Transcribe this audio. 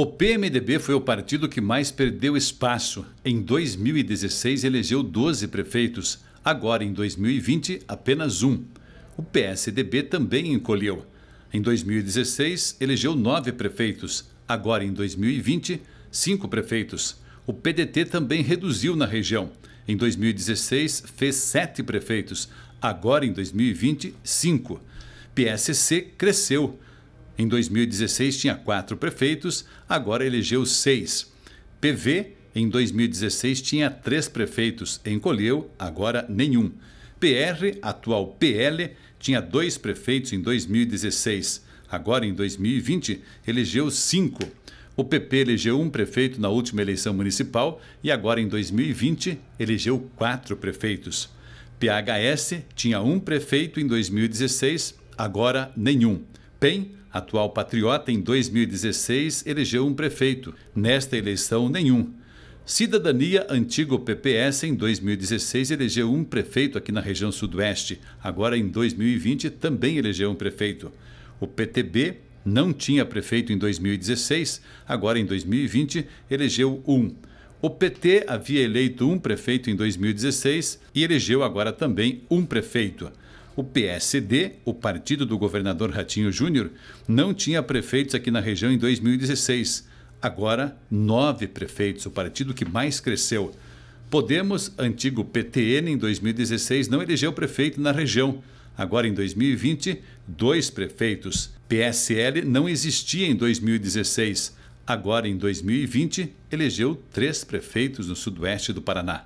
O PMDB foi o partido que mais perdeu espaço. Em 2016, elegeu 12 prefeitos. Agora, em 2020, apenas um. O PSDB também encolheu. Em 2016, elegeu nove prefeitos. Agora, em 2020, cinco prefeitos. O PDT também reduziu na região. Em 2016, fez sete prefeitos. Agora, em 2020, cinco. PSC cresceu em 2016 tinha quatro prefeitos, agora elegeu seis. PV, em 2016 tinha três prefeitos, encolheu, agora nenhum. PR, atual PL, tinha dois prefeitos em 2016. Agora, em 2020, elegeu cinco. O PP elegeu um prefeito na última eleição municipal e agora, em 2020, elegeu quatro prefeitos. PHS tinha um prefeito em 2016, agora nenhum. PEN, atual patriota, em 2016 elegeu um prefeito, nesta eleição nenhum. Cidadania, antigo PPS, em 2016 elegeu um prefeito aqui na região Sudoeste, agora em 2020 também elegeu um prefeito. O PTB não tinha prefeito em 2016, agora em 2020 elegeu um. O PT havia eleito um prefeito em 2016 e elegeu agora também um prefeito. O PSD, o partido do governador Ratinho Júnior, não tinha prefeitos aqui na região em 2016. Agora, nove prefeitos, o partido que mais cresceu. Podemos, antigo PTN, em 2016, não elegeu prefeito na região. Agora, em 2020, dois prefeitos. PSL não existia em 2016. Agora, em 2020, elegeu três prefeitos no sudoeste do Paraná.